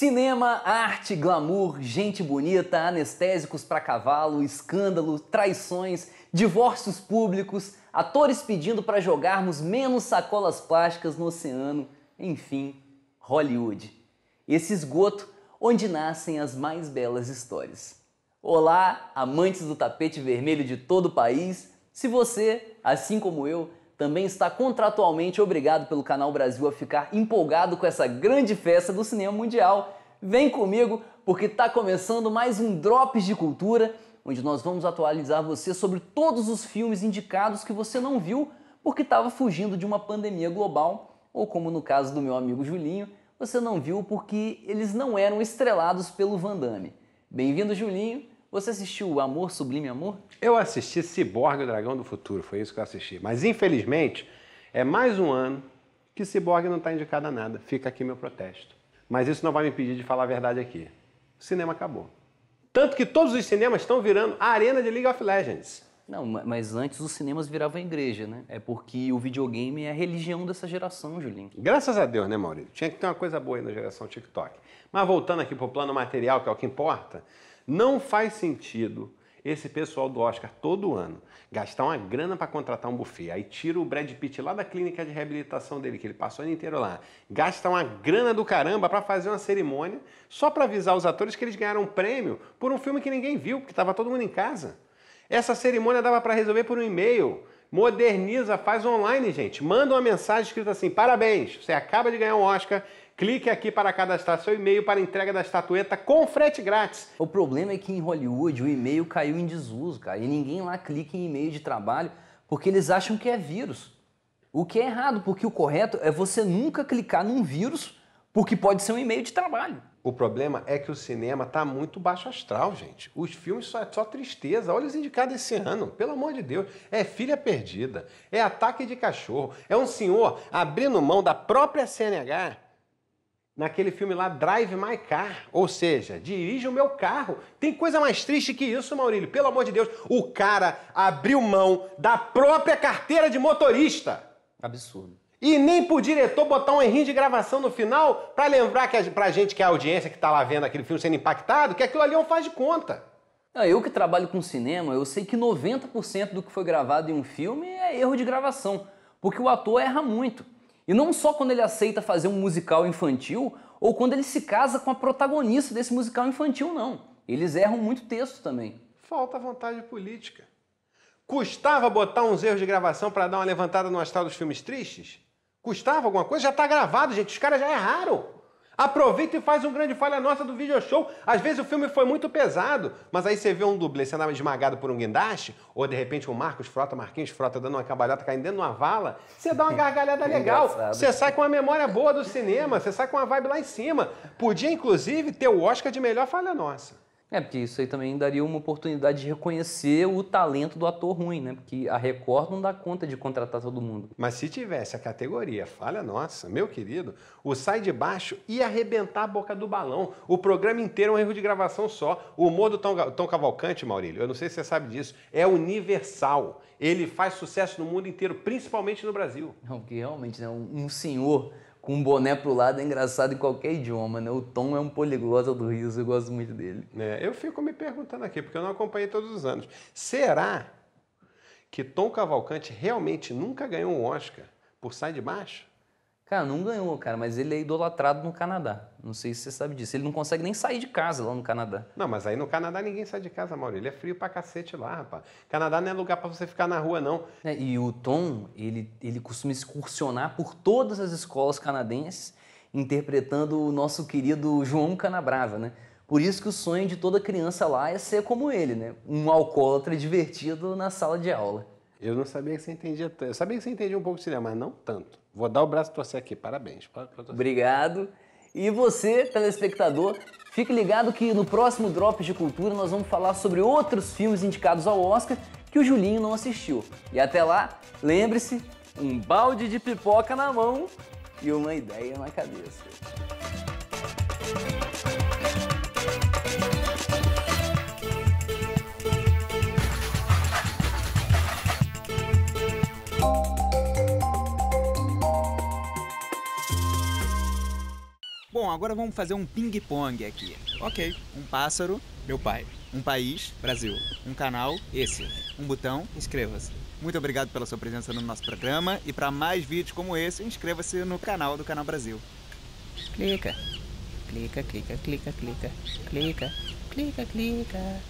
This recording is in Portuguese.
Cinema, arte, glamour, gente bonita, anestésicos para cavalo, escândalo, traições, divórcios públicos, atores pedindo para jogarmos menos sacolas plásticas no oceano, enfim, Hollywood. Esse esgoto onde nascem as mais belas histórias. Olá, amantes do tapete vermelho de todo o país. Se você, assim como eu, também está contratualmente obrigado pelo Canal Brasil a ficar empolgado com essa grande festa do cinema mundial Vem comigo porque está começando mais um Drops de Cultura, onde nós vamos atualizar você sobre todos os filmes indicados que você não viu porque estava fugindo de uma pandemia global, ou como no caso do meu amigo Julinho, você não viu porque eles não eram estrelados pelo Van Damme. Bem-vindo, Julinho. Você assistiu Amor Sublime Amor? Eu assisti Ciborgue o Dragão do Futuro, foi isso que eu assisti. Mas infelizmente, é mais um ano que Ciborgue não está indicado a nada. Fica aqui meu protesto. Mas isso não vai me impedir de falar a verdade aqui. O cinema acabou. Tanto que todos os cinemas estão virando a arena de League of Legends. Não, mas antes os cinemas viravam igreja, né? É porque o videogame é a religião dessa geração, Julinho. Graças a Deus, né, Maurício? Tinha que ter uma coisa boa aí na geração TikTok. Mas voltando aqui pro plano material, que é o que importa, não faz sentido esse pessoal do Oscar, todo ano, gastar uma grana para contratar um buffet, aí tira o Brad Pitt lá da clínica de reabilitação dele, que ele passou o ano inteiro lá, gasta uma grana do caramba para fazer uma cerimônia só para avisar os atores que eles ganharam um prêmio por um filme que ninguém viu, porque estava todo mundo em casa. Essa cerimônia dava para resolver por um e-mail. Moderniza, faz online, gente. Manda uma mensagem escrita assim: parabéns, você acaba de ganhar um Oscar Clique aqui para cadastrar seu e-mail para entrega da estatueta com frete grátis. O problema é que em Hollywood o e-mail caiu em desuso, cara, e ninguém lá clica em e-mail de trabalho porque eles acham que é vírus. O que é errado, porque o correto é você nunca clicar num vírus porque pode ser um e-mail de trabalho. O problema é que o cinema tá muito baixo astral, gente. Os filmes só, é só tristeza. Olha os indicados esse ano, pelo amor de Deus. É filha perdida, é ataque de cachorro, é um senhor abrindo mão da própria CNH naquele filme lá Drive My Car, ou seja, dirige o meu carro. Tem coisa mais triste que isso, Maurílio? Pelo amor de Deus, o cara abriu mão da própria carteira de motorista. Absurdo. E nem pro diretor botar um errinho de gravação no final para lembrar que a, pra gente que é a audiência que tá lá vendo aquele filme sendo impactado, que aquilo ali não é faz de conta. Eu que trabalho com cinema, eu sei que 90% do que foi gravado em um filme é erro de gravação, porque o ator erra muito. E não só quando ele aceita fazer um musical infantil ou quando ele se casa com a protagonista desse musical infantil, não. Eles erram muito texto também. Falta vontade política. Custava botar uns erros de gravação para dar uma levantada no astral dos filmes tristes? Custava alguma coisa? Já está gravado, gente. Os caras já erraram. Aproveita e faz um grande falha nossa do video show. Às vezes o filme foi muito pesado, mas aí você vê um dublê sendo esmagado por um guindaste, ou de repente o Marcos Frota, Marquinhos Frota dando uma cabalhota caindo dentro de uma vala, você dá uma gargalhada legal. você sai com uma memória boa do cinema, você sai com uma vibe lá em cima. Podia, inclusive, ter o Oscar de melhor falha nossa. É, porque isso aí também daria uma oportunidade de reconhecer o talento do ator ruim, né? Porque a Record não dá conta de contratar todo mundo. Mas se tivesse a categoria Falha Nossa, meu querido, o Sai de Baixo ia arrebentar a boca do balão. O programa inteiro é um erro de gravação só. O humor do Tom, Tom Cavalcante, Maurílio, eu não sei se você sabe disso, é universal. Ele faz sucesso no mundo inteiro, principalmente no Brasil. Não, porque realmente, né? Um senhor com um boné pro lado é engraçado em qualquer idioma, né? O Tom é um poliglota do riso, eu gosto muito dele. É, eu fico me perguntando aqui, porque eu não acompanhei todos os anos. Será que Tom Cavalcante realmente nunca ganhou um Oscar por Sai de Baixo? Cara, não ganhou, cara, mas ele é idolatrado no Canadá. Não sei se você sabe disso. Ele não consegue nem sair de casa lá no Canadá. Não, mas aí no Canadá ninguém sai de casa, Mauro. Ele é frio pra cacete lá, rapaz. Canadá não é lugar para você ficar na rua, não. É, e o Tom, ele, ele costuma excursionar por todas as escolas canadenses, interpretando o nosso querido João Canabrava, né? Por isso que o sonho de toda criança lá é ser como ele, né? Um alcoólatra divertido na sala de aula. Eu não sabia que você entendia tanto. Eu sabia que você entendia um pouco de cinema, mas não tanto. Vou dar o braço a torcer aqui. Parabéns. Torcer. Obrigado. E você, telespectador, fique ligado que no próximo Drops de Cultura nós vamos falar sobre outros filmes indicados ao Oscar que o Julinho não assistiu. E até lá, lembre-se, um balde de pipoca na mão e uma ideia na cabeça. Bom, agora vamos fazer um ping-pong aqui. Ok, um pássaro, meu pai. Um país, Brasil. Um canal, esse. Um botão, inscreva-se. Muito obrigado pela sua presença no nosso programa e para mais vídeos como esse, inscreva-se no canal do Canal Brasil. Clica. Clica, clica, clica, clica. Clica, clica, clica.